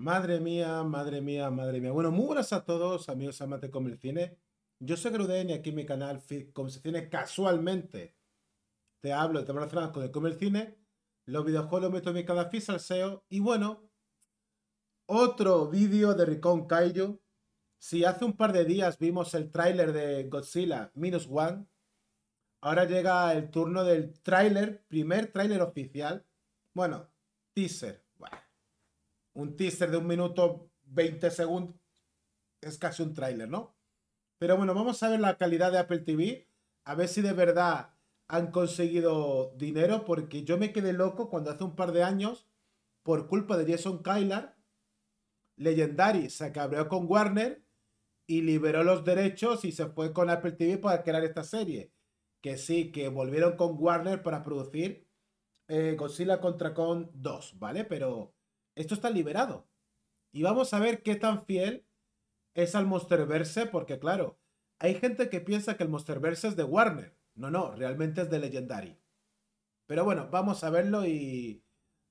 Madre mía, madre mía, madre mía. Bueno, muy buenas a todos, amigos amantes de Comer cine. Yo soy Gruden y aquí en mi canal Cine, Casualmente te hablo de temas relacionados con el comer cine, los videojuegos, meto en mi canal Fisalseo y bueno, otro vídeo de Ricón Kaiju. Si hace un par de días vimos el tráiler de Godzilla Minus One, ahora llega el turno del tráiler, primer tráiler oficial, bueno, teaser un teaser de un minuto 20 segundos es casi un tráiler, ¿no? Pero bueno, vamos a ver la calidad de Apple TV, a ver si de verdad han conseguido dinero, porque yo me quedé loco cuando hace un par de años, por culpa de Jason Kyler, Legendary se cabreó con Warner y liberó los derechos y se fue con Apple TV para crear esta serie. Que sí, que volvieron con Warner para producir eh, Godzilla contra Kong 2, ¿vale? Pero esto está liberado. Y vamos a ver qué tan fiel es al Monsterverse, porque claro, hay gente que piensa que el Monsterverse es de Warner. No, no, realmente es de Legendary. Pero bueno, vamos a verlo y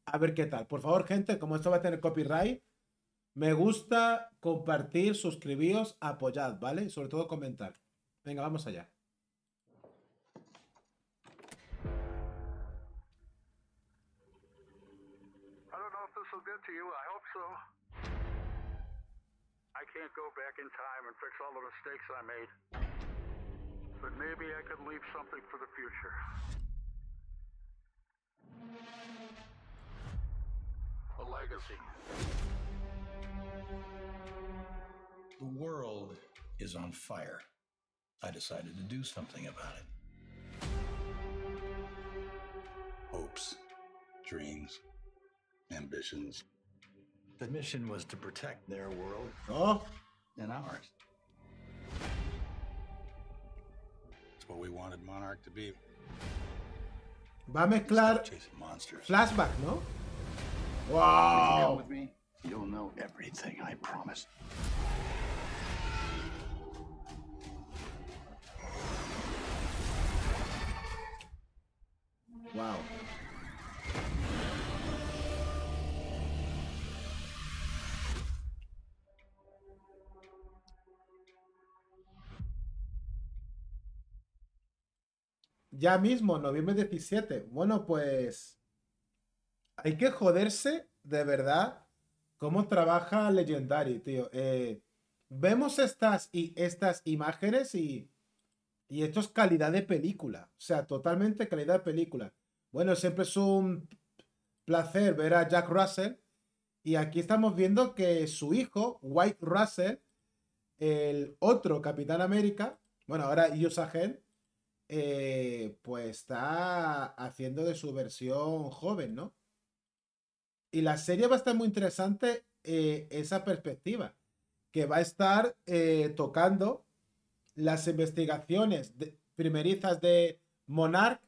a ver qué tal. Por favor, gente, como esto va a tener copyright, me gusta compartir, suscribiros, apoyad, ¿vale? Y sobre todo comentar. Venga, vamos allá. so good to you. I hope so. I can't go back in time and fix all the mistakes I made. But maybe I could leave something for the future. A legacy. The world is on fire. I decided to do something about it. Hopes, dreams, ambitions. The mission was to protect their world oh. and ours. It's what we wanted Monarch to be. Va Chasing monsters. flashback, ¿no? Wow. With me, you'll know everything I promise. Wow. Ya mismo, noviembre 17. Bueno, pues hay que joderse de verdad cómo trabaja Legendary, tío. Eh, vemos estas, y, estas imágenes y, y esto es calidad de película. O sea, totalmente calidad de película. Bueno, siempre es un placer ver a Jack Russell. Y aquí estamos viendo que su hijo, White Russell, el otro Capitán América, bueno, ahora Yusagel, eh, pues está haciendo de su versión joven, ¿no? Y la serie va a estar muy interesante eh, esa perspectiva, que va a estar eh, tocando las investigaciones de, primerizas de Monarch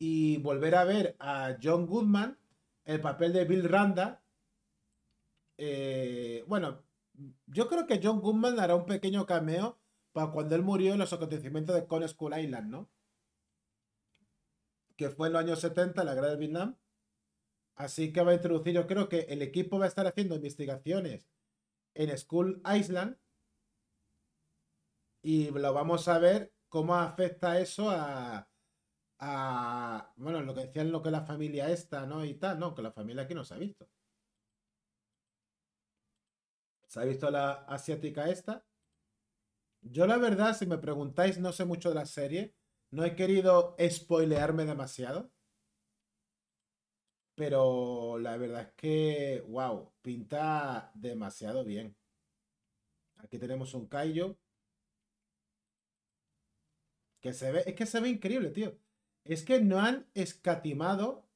y volver a ver a John Goodman, el papel de Bill Randa. bueno, yo creo que John Goodman hará un pequeño cameo para cuando él murió en los acontecimientos de Con School Island, ¿no? Que fue en los años 70, la guerra de Vietnam. Así que va a introducir, yo creo que el equipo va a estar haciendo investigaciones en School Island y lo vamos a ver cómo afecta eso a, a bueno, lo que decían lo que la familia esta, ¿no? Y tal, no, que la familia aquí no se ha visto. Se ha visto la asiática esta, yo la verdad, si me preguntáis, no sé mucho de la serie. No he querido spoilearme demasiado. Pero la verdad es que, wow, pinta demasiado bien. Aquí tenemos un cayo Que se ve, es que se ve increíble, tío. Es que no han escatimado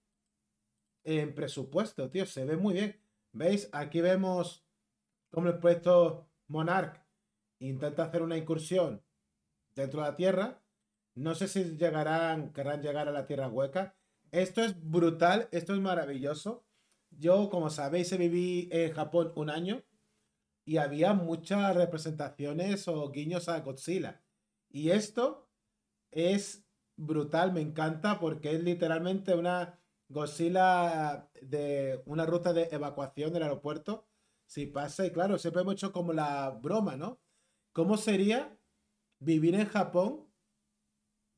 en presupuesto, tío. Se ve muy bien. ¿Veis? Aquí vemos como el puesto Monarch intenta hacer una incursión dentro de la Tierra. No sé si llegarán, querrán llegar a la Tierra hueca. Esto es brutal, esto es maravilloso. Yo, como sabéis, viví en Japón un año y había muchas representaciones o guiños a Godzilla. Y esto es brutal, me encanta porque es literalmente una Godzilla de una ruta de evacuación del aeropuerto. Si pasa, y claro, siempre hemos hecho como la broma, ¿no? ¿Cómo sería vivir en Japón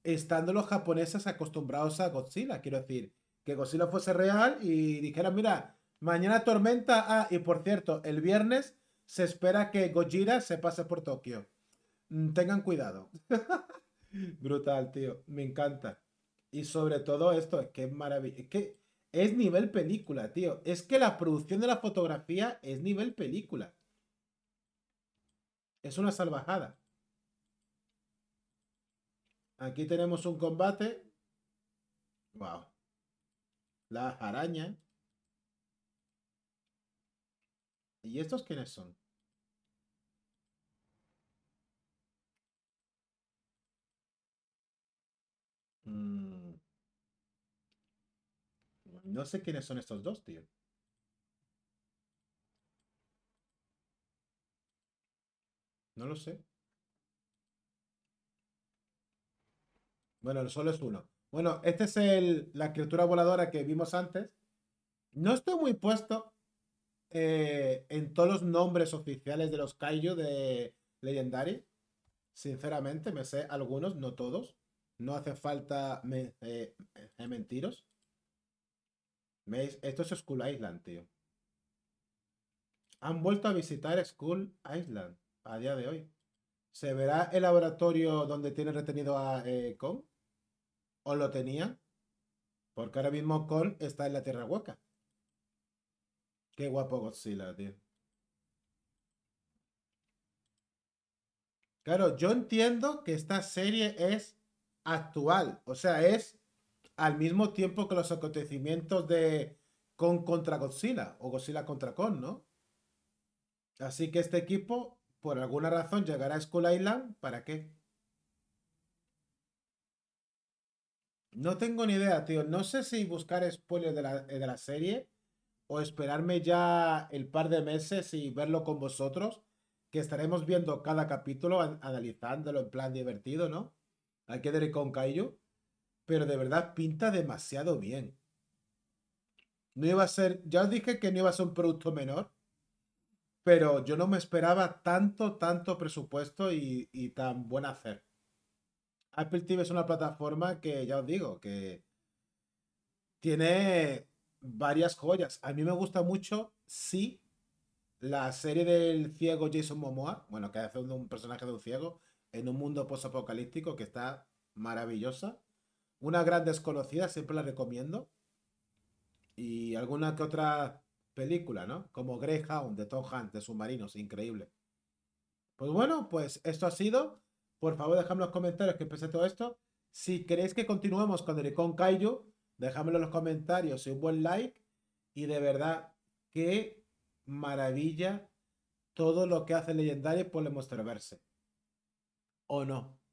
estando los japoneses acostumbrados a Godzilla? Quiero decir, que Godzilla fuese real y dijera, mira, mañana tormenta, ah, y por cierto, el viernes se espera que Gojira se pase por Tokio. Mm, tengan cuidado. Brutal, tío. Me encanta. Y sobre todo esto, es que es maravilloso. que es nivel película, tío. Es que la producción de la fotografía es nivel película. Es una salvajada. Aquí tenemos un combate. Wow. La araña. ¿Y estos quiénes son? Mm. No sé quiénes son estos dos, tío. No lo sé. Bueno, solo es uno. Bueno, esta es el, la criatura voladora que vimos antes. No estoy muy puesto eh, en todos los nombres oficiales de los Kaiju de Legendary. Sinceramente, me sé algunos, no todos. No hace falta eh, eh, mentiros. Esto es school Island, tío. Han vuelto a visitar school Island a día de hoy. ¿Se verá el laboratorio donde tiene retenido a eh, Kong? ¿O lo tenía? Porque ahora mismo Kong está en la Tierra Hueca. Qué guapo Godzilla, tío. Claro, yo entiendo que esta serie es actual. O sea, es al mismo tiempo que los acontecimientos de Kong contra Godzilla o Godzilla contra Kong, ¿no? Así que este equipo por alguna razón llegar a Skull Island, ¿para qué? No tengo ni idea, tío. No sé si buscar spoilers de la, eh, de la serie o esperarme ya el par de meses y verlo con vosotros, que estaremos viendo cada capítulo, analizándolo en plan divertido, ¿no? Hay que ver con Kaiju. Pero de verdad pinta demasiado bien. No iba a ser, ya os dije que no iba a ser un producto menor, pero yo no me esperaba tanto, tanto presupuesto y, tan buen hacer. Apple TV es una plataforma que, ya os digo, que tiene varias joyas. A mí me gusta mucho, sí, la serie del ciego Jason Momoa, bueno, que hace un personaje de un ciego en un mundo apocalíptico que está maravillosa. Una gran desconocida, siempre la recomiendo. Y alguna que otra película, ¿no? Como Greyhound de Tom Hunt, de submarinos, increíble. Pues bueno, pues esto ha sido. Por favor, dejadme los comentarios que empecé todo esto. Si queréis que continuemos con el Icon Kaiju, dejadmelo en los comentarios y un buen like. Y de verdad, qué maravilla todo lo que hace legendario por el ¿O no?